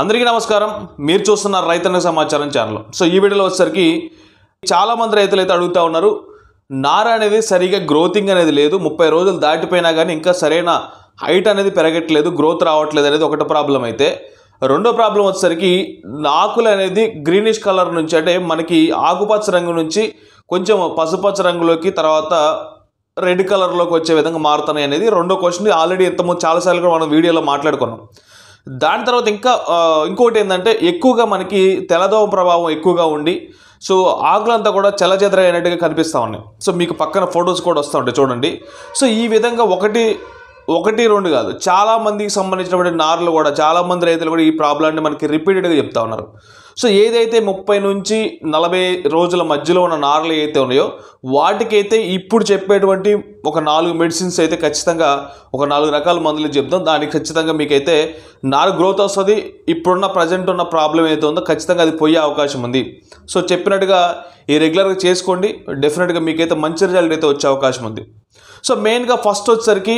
అందరికీ నమస్కారం మీరు చూస్తున్న రైతన్న సమాచారం ఛానల్ సో ఈ వీడియోలో వచ్చేసరికి చాలామంది రైతులు అయితే అడుగుతూ ఉన్నారు నార అనేది సరిగా గ్రోతింగ్ అనేది లేదు ముప్పై రోజులు దాటిపోయినా కానీ ఇంకా సరైన హైట్ అనేది పెరగట్లేదు గ్రోత్ రావట్లేదు అనేది ఒకటి ప్రాబ్లం అయితే రెండో ప్రాబ్లం వచ్చేసరికి ఆకులు అనేది గ్రీనిష్ కలర్ నుంచి అంటే మనకి ఆకుపచ్చ రంగు నుంచి కొంచెం పసుపచ్చ రంగులోకి తర్వాత రెడ్ కలర్లోకి వచ్చే విధంగా మారుతున్నాయి అనేది రెండో క్వశ్చన్ ఆల్రెడీ ఇంతకుముందు చాలాసార్లు కూడా మనం వీడియోలో మాట్లాడుకున్నాం దాని తర్వాత ఇంకా ఇంకోటి ఏంటంటే ఎక్కువగా మనకి తెల్లదోమ ప్రభావం ఎక్కువగా ఉండి సో ఆకులంతా కూడా చెలచెదరైనట్టుగా కనిపిస్తూ ఉన్నాయి సో మీకు పక్కన ఫొటోస్ కూడా వస్తూ ఉంటాయి చూడండి సో ఈ విధంగా ఒకటి ఒకటి రెండు కాదు చాలా మందికి సంబంధించినటువంటి నార్లు కూడా చాలా మంది రైతులు కూడా ఈ ప్రాబ్లంని మనకి రిపీటెడ్గా చెప్తా ఉన్నారు సో ఏదైతే ముప్పై నుంచి నలభై రోజుల మధ్యలో ఉన్న నార్లు ఏవైతే ఉన్నాయో వాటికైతే ఇప్పుడు చెప్పేటువంటి ఒక నాలుగు మెడిసిన్స్ అయితే ఖచ్చితంగా ఒక నాలుగు రకాల మందులు చెప్తాం దానికి ఖచ్చితంగా మీకైతే నారు గ్రోత్ వస్తుంది ఇప్పుడున్న ప్రజెంట్ ఉన్న ప్రాబ్లం ఏదైతే ఉందో ఖచ్చితంగా అది పోయే అవకాశం ఉంది సో చెప్పినట్టుగా ఈ రెగ్యులర్గా చేసుకోండి డెఫినెట్గా మీకైతే మంచి రిజల్ట్ అయితే వచ్చే అవకాశం ఉంది సో మెయిన్గా ఫస్ట్ వచ్చేసరికి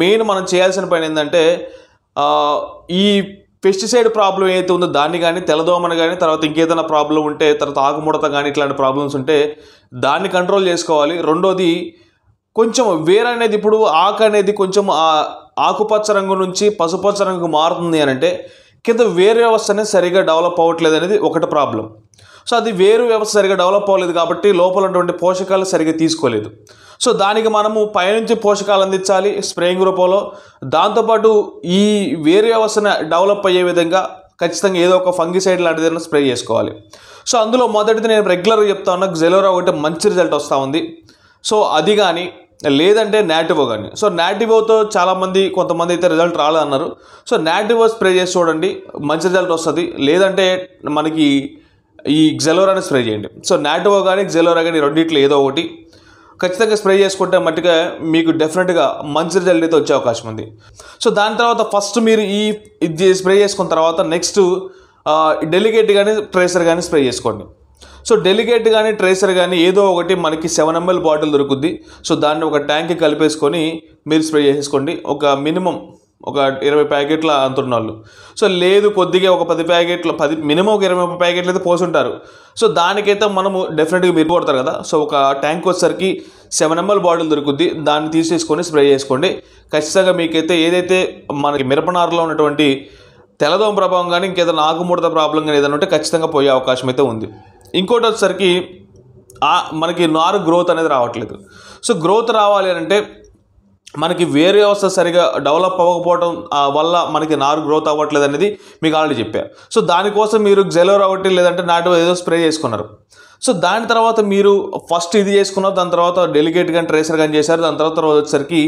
మెయిన్ మనం చేయాల్సిన పని ఏంటంటే ఈ పెస్టిసైడ్ ప్రాబ్లం ఏదైతే ఉందో దాన్ని కానీ తెల్లదోమని కానీ తర్వాత ఇంకేదైనా ప్రాబ్లం ఉంటే తర్వాత ఆకుముడత కానీ ఇట్లాంటి ప్రాబ్లమ్స్ ఉంటే దాన్ని కంట్రోల్ చేసుకోవాలి రెండోది కొంచెం వేర్ అనేది ఇప్పుడు ఆకు అనేది కొంచెం ఆకుపచ్చ రంగు నుంచి పసుపచ్చ రంగు మారుతుంది అని అంటే కింద వేరే వ్యవస్థనే సరిగా డెవలప్ అవ్వట్లేదు అనేది ఒకటి ప్రాబ్లం సో అది వేరు వ్యవస్థ సరిగా డెవలప్ అవ్వలేదు కాబట్టి లోపల ఉన్నటువంటి పోషకాలు సరిగా తీసుకోలేదు సో దానికి మనము పైనుంచి పోషకాలు అందించాలి స్ప్రేయింగ్ రూపంలో దాంతోపాటు ఈ వేరు వ్యవస్థను డెవలప్ అయ్యే విధంగా ఖచ్చితంగా ఏదో ఒక ఫంగిసైడ్ లాంటిది ఏదైనా స్ప్రే చేసుకోవాలి సో అందులో మొదటిది నేను రెగ్యులర్గా చెప్తా ఉన్నా జెలోరా ఒకటి మంచి రిజల్ట్ వస్తూ ఉంది సో అది కానీ లేదంటే నాటివో కానీ సో నాటివోతో చాలామంది కొంతమంది అయితే రిజల్ట్ రాలేదన్నారు సో నాటివో స్ప్రే చేసి చూడండి మంచి రిజల్ట్ వస్తుంది లేదంటే మనకి ఈ జెలోరాని స్ప్రే చేయండి సో నాటో కానీ జెలోరా కానీ రెండింటిలో ఏదో ఒకటి ఖచ్చితంగా స్ప్రే చేసుకుంటే మట్టుగా మీకు డెఫినెట్గా మంచి రిజల్ట్ అయితే వచ్చే అవకాశం ఉంది సో దాని తర్వాత ఫస్ట్ మీరు ఈ ఇది స్ప్రే చేసుకున్న తర్వాత నెక్స్ట్ డెలికేట్ కానీ ట్రేసర్ కానీ స్ప్రే చేసుకోండి సో డెలిగేట్ కానీ ట్రేసర్ కానీ ఏదో ఒకటి మనకి సెవెన్ ఎంఎల్ బాటిల్ దొరుకుద్ది సో దాన్ని ఒక ట్యాంక్ కలిపేసుకొని మీరు స్ప్రే చేసేసుకోండి ఒక మినిమం ఒక ఇరవై ప్యాకెట్ల అంటున్నాళ్ళు సో లేదు కొద్దిగా ఒక పది ప్యాకెట్లు పది మినిమం ఒక ఇరవై ముప్పై ప్యాకెట్లు అయితే పోసుంటారు సో దానికైతే మనము డెఫినెట్గా మీరు కొడతారు కదా సో ఒక ట్యాంక్ వచ్చేసరికి సెవెన్ ఎంఎల్ బాటిల్ దొరుకుద్ది దాన్ని తీసేసుకొని స్ప్రే చేసుకోండి ఖచ్చితంగా మీకైతే ఏదైతే మనకి మిరపనారులో ఉన్నటువంటి తెల్లదోమ ప్రభావం కానీ ఇంకేదైనా ఆకుముడత ప్రాబ్లం కానీ ఏదైనా ఉంటే ఖచ్చితంగా పోయే అవకాశం అయితే ఉంది ఇంకోటి వచ్చేసరికి మనకి నారు గ్రోత్ అనేది రావట్లేదు సో గ్రోత్ రావాలి అంటే మనకి వేరే వ్యవస్థ సరిగా డెవలప్ అవ్వకపోవడం వల్ల మనకి నారు గ్రోత్ అవ్వట్లేదు అనేది మీకు ఆల్రెడీ చెప్పారు సో దానికోసం మీరు జెలోర్ ఒకటి లేదంటే నాటు ఏదో స్ప్రే చేసుకున్నారు సో దాని తర్వాత మీరు ఫస్ట్ ఇది చేసుకున్నారు దాని తర్వాత డెలిగేట్ కానీ ట్రేసర్ కానీ చేశారు దాని తర్వాత వచ్చేసరికి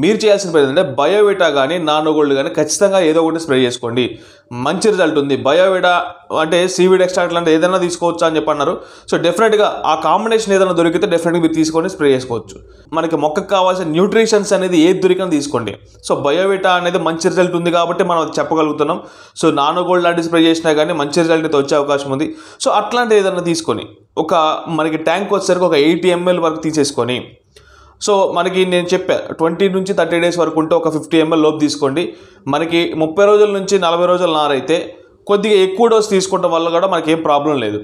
మీరు చేయాల్సిన పని ఏంటంటే బయోవిటా కానీ నానోగోల్డ్ కానీ ఖచ్చితంగా ఏదో ఒకటి స్ప్రే చేసుకోండి మంచి రిజల్ట్ ఉంది బయోవిటా అంటే సీవీడ్ ఎక్స్ట్రాక్ట్ లాంటి ఏదైనా తీసుకోవచ్చు అని చెప్పి అన్నారు సో డెఫినెట్గా ఆ కాంబినేషన్ ఏదైనా దొరికితే డెఫినెట్గా మీరు తీసుకొని స్ప్రే చేసుకోవచ్చు మనకి మొక్కకు కావాల్సిన న్యూట్రిషన్స్ అనేది ఏది దొరికినా తీసుకోండి సో బయోవిటా అనేది మంచి రిజల్ట్ ఉంది కాబట్టి మనం చెప్పగలుగుతున్నాం సో నానోగోల్డ్ లాంటి స్ప్రే చేసినా కానీ మంచి రిజల్ట్ అయితే వచ్చే అవకాశం ఉంది సో అట్లాంటి ఏదైనా తీసుకొని ఒక మనకి ట్యాంక్ వచ్చేసరికి ఒక ఎయిటీ ఎంఎల్ వరకు తీసేసుకొని సో మనకి నేను చెప్పా ట్వంటీ నుంచి థర్టీ డేస్ వరకు ఉంటే ఒక ఫిఫ్టీ ఎంఎల్ లోపు తీసుకోండి మనకి ముప్పై రోజుల నుంచి నలభై రోజుల నారైతే కొద్దిగా ఎక్కువ డోస్ తీసుకోవడం వల్ల కూడా మనకి ఏం ప్రాబ్లం లేదు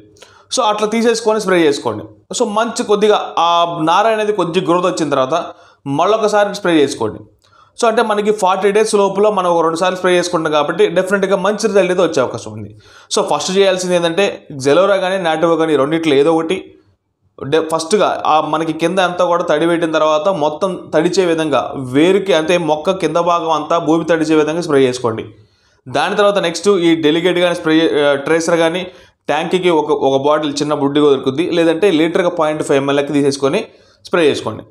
సో అట్లా తీసేసుకొని స్ప్రే చేసుకోండి సో మంచి కొద్దిగా ఆ నార అనేది కొద్దిగా గ్రోత్ వచ్చిన తర్వాత మళ్ళొకసారి స్ప్రే చేసుకోండి సో అంటే మనకి ఫార్టీ డేస్ లోపల మనం ఒక రెండు సార్లు స్ప్రే చేసుకుంటాం కాబట్టి డెఫినెట్గా మంచి రిజల్ట్ అయితే వచ్చే అవకాశం ఉంది సో ఫస్ట్ చేయాల్సింది ఏంటంటే జెలోరా కానీ నాటో కానీ రెండిట్లో ఏదో ఒకటి ఫస్ట్గా ఆ మనకి కింద అంతా కూడా తడి పెట్టిన తర్వాత మొత్తం తడిచే విధంగా వేరుకి అంటే మొక్క కింద భాగం అంతా భూమి తడిచే విధంగా స్ప్రే చేసుకోండి దాని తర్వాత నెక్స్ట్ ఈ డెలిగేట్ కానీ స్ప్రే ట్రేసర్ కానీ ట్యాంక్కి ఒక ఒక బాటిల్ చిన్న బుడ్డిగా దొరుకుద్ది లేదంటే లీటర్గా పాయింట్ ఫైవ్ ఎంఎల్కి తీసేసుకొని స్ప్రే చేసుకోండి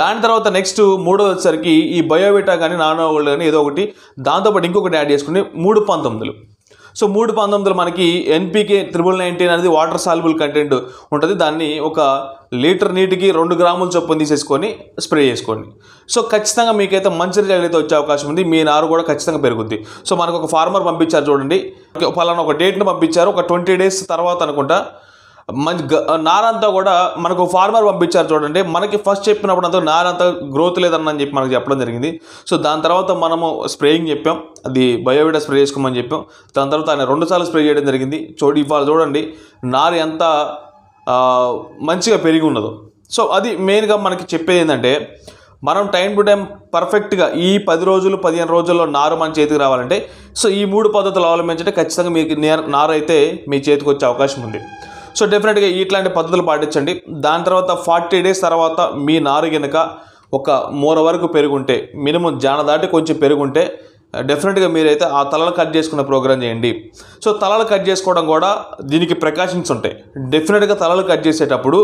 దాని తర్వాత నెక్స్ట్ మూడోది వచ్చేసరికి ఈ బయోవిటా కానీ నానో గోల్డ్ కానీ ఏదో ఒకటి దాంతోపాటు ఇంకొకటి యాడ్ చేసుకుని మూడు పంతొమ్మిదిలు సో మూడు పంతొమ్మిదిలో మనకి ఎన్పికే త్రిబుల్ నైన్టీన్ అనేది వాటర్ సాల్బుల్ కంటెంట్ ఉంటుంది దాన్ని ఒక లీటర్ నీటికి రెండు గ్రాముల చొప్పున తీసేసుకొని స్ప్రే చేసుకోండి సో ఖచ్చితంగా మీకైతే మంచి రిజల్ట్ అయితే వచ్చే అవకాశం ఉంది మీ నారు కూడా ఖచ్చితంగా పెరుగుద్ది సో మనకు ఒక ఫార్మర్ పంపించారు చూడండి ఫలానా ఒక డేట్ని పంపించారు ఒక ట్వంటీ డేస్ తర్వాత అనుకుంటా మంచి నారంతా కూడా మనకు ఫార్మర్ పంపించారు చూడండి మనకి ఫస్ట్ చెప్పినప్పుడు అంతా నారంతా గ్రోత్ లేదన్న చెప్పి మనకు చెప్పడం జరిగింది సో దాని తర్వాత మనము స్ప్రేయింగ్ చెప్పాం అది బయోవిడా స్ప్రే చేసుకోమని చెప్పాం దాని తర్వాత ఆయన రెండుసార్లు స్ప్రే చేయడం జరిగింది చూడు ఇవాళ చూడండి నారు ఎంత మంచిగా పెరిగి ఉన్నదో సో అది మెయిన్గా మనకి చెప్పేది ఏంటంటే మనం టైం టు టైం పర్ఫెక్ట్గా ఈ పది రోజులు పదిహేను రోజుల్లో నారు మన చేతికి రావాలంటే సో ఈ మూడు పద్ధతులు అవలంబించంటే ఖచ్చితంగా మీకు నారు అయితే మీ చేతికి వచ్చే అవకాశం ఉంది సో డెఫినెట్గా ఇట్లాంటి పద్ధతులు పాటించండి దాని తర్వాత ఫార్టీ డేస్ తర్వాత మీ నారు గనక ఒక మూర వరకు పెరుగుంటే మినిమం జాన దాటి కొంచెం పెరుగుంటే డెఫినెట్గా మీరైతే ఆ తలలు కట్ చేసుకున్న ప్రోగ్రామ్ చేయండి సో తలలు కట్ చేసుకోవడం కూడా దీనికి ప్రికాషన్స్ ఉంటాయి డెఫినెట్గా తలలు కట్ చేసేటప్పుడు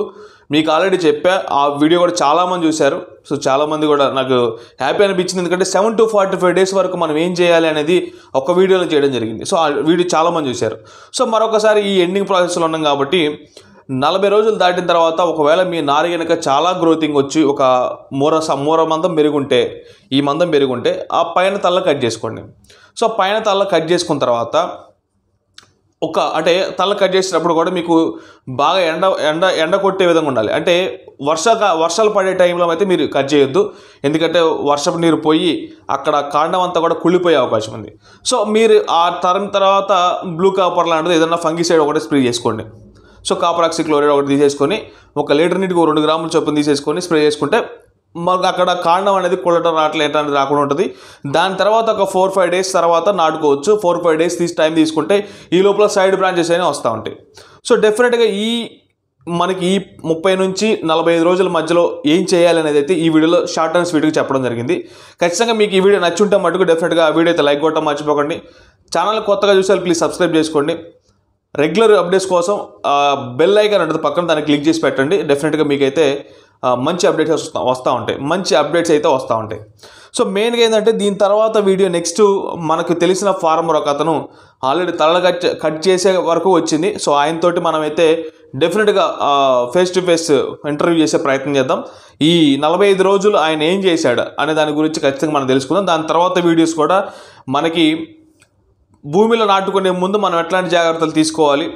మీకు ఆల్రెడీ చెప్పా ఆ వీడియో కూడా చాలామంది చూశారు సో చాలామంది కూడా నాకు హ్యాపీ అనిపించింది ఎందుకంటే seven to forty five days వరకు మనం ఏం చేయాలి అనేది ఒక వీడియోలో చేయడం జరిగింది సో ఆ వీడియో చాలామంది చూశారు సో మరొకసారి ఈ ఎండింగ్ ప్రాసెస్లో ఉన్నాం కాబట్టి నలభై రోజులు దాటిన తర్వాత ఒకవేళ మీ నారి కనుక చాలా గ్రోతింగ్ వచ్చి ఒక మూర మూర మందం పెరుగుంటే ఈ మందం పెరుగుంటే ఆ పైన తల్ల కట్ చేసుకోండి సో పైన తల్ల కట్ చేసుకున్న తర్వాత ఒక అంటే తల్ల కట్ చేసినప్పుడు కూడా మీకు బాగా ఎండ ఎండ ఎండ కొట్టే విధంగా ఉండాలి అంటే వర్ష వర్షాలు పడే టైంలో అయితే మీరు కట్ చేయొద్దు ఎందుకంటే వర్షపు నీరు పోయి అక్కడ కాండం అంతా కూడా కుళ్ళిపోయే అవకాశం ఉంది సో మీరు ఆ తరం తర్వాత బ్లూ కాపర్ లాంటిది ఏదైనా ఫంగిసైడ్ ఒకటి స్ప్రే చేసుకోండి సో కాపరాక్సి క్లోరైడ్ ఒకటి తీసేసుకొని ఒక లీటర్ నీటికి రెండు గ్రాములు చొప్పున తీసేసుకొని స్ప్రే చేసుకుంటే మనకు అక్కడ కాండం అనేది కొలటం రావట్లేదు అనేది రాకుండా ఉంటుంది దాని తర్వాత ఒక ఫోర్ ఫైవ్ డేస్ తర్వాత నాటుకోవచ్చు ఫోర్ ఫైవ్ డేస్ తీసి టైం తీసుకుంటే ఈ లోపల సైడ్ బ్రాంచెస్ అయినా వస్తూ ఉంటాయి సో డెఫినెట్గా ఈ మనకి ఈ ముప్పై నుంచి నలభై ఐదు రోజుల మధ్యలో ఏం చేయాలి అనేది అయితే ఈ వీడియోలో షార్ట్ అండ్ స్వీట్గా చెప్పడం జరిగింది ఖచ్చితంగా మీకు ఈ వీడియో నచ్చుంటే మటుకు డెఫినెట్గా ఆ వీడియో అయితే లైక్ కొట్టడం మర్చిపోకండి ఛానల్ కొత్తగా చూసారు ప్లీజ్ సబ్స్క్రైబ్ చేసుకోండి రెగ్యులర్ అప్డేట్స్ కోసం బెల్ ఐకాన్ అంటే పక్కన దాన్ని క్లిక్ చేసి పెట్టండి డెఫినెట్గా మీకైతే మంచి అప్డేట్స్ వస్తా వస్తూ ఉంటాయి మంచి అప్డేట్స్ అయితే వస్తూ ఉంటాయి సో మెయిన్గా ఏంటంటే దీని తర్వాత వీడియో నెక్స్ట్ మనకు తెలిసిన ఫార్మర్ ఒక అతను ఆల్రెడీ తలలు కట్ కట్ చేసే వరకు వచ్చింది సో ఆయనతోటి మనమైతే డెఫినెట్గా ఫేస్ టు ఫేస్ ఇంటర్వ్యూ చేసే ప్రయత్నం చేద్దాం ఈ నలభై ఐదు రోజులు ఆయన ఏం చేశాడు అనే దాని గురించి ఖచ్చితంగా మనం తెలుసుకుందాం దాని తర్వాత వీడియోస్ కూడా మనకి భూమిలో నాటుకునే ముందు మనం ఎట్లాంటి జాగ్రత్తలు తీసుకోవాలి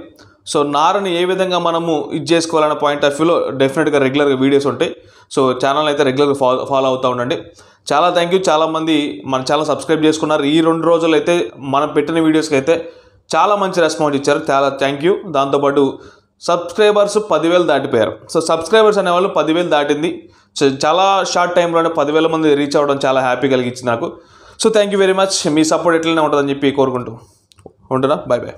సో నారని ఏ విధంగా మనము ఇది చేసుకోవాలనే పాయింట్ ఆఫ్ వ్యూలో డెఫినెట్గా రెగ్యులర్గా వీడియోస్ ఉంటాయి సో ఛానల్ అయితే రెగ్యులర్గా ఫాలో ఫాలో అవుతూ ఉండండి చాలా థ్యాంక్ యూ చాలామంది మన ఛానల్ సబ్స్క్రైబ్ చేసుకున్నారు ఈ రెండు రోజులు అయితే మనం పెట్టిన వీడియోస్కి అయితే చాలా మంచి రెస్పాన్స్ ఇచ్చారు చాలా థ్యాంక్ యూ దాంతోపాటు సబ్స్క్రైబర్స్ పదివేలు దాటిపోయారు సో సబ్స్క్రైబర్స్ అనేవాళ్ళు పదివేలు దాటింది సో చాలా షార్ట్ టైంలోనే పదివేల మంది రీచ్ అవ్వడం చాలా హ్యాపీ కలిగించింది నాకు so thank you very much మీ సపోర్ట్ ఎట్లనే ఉంటుందని చెప్పి కోరుకుంటూ ఉంటున్నా బాయ్ బాయ్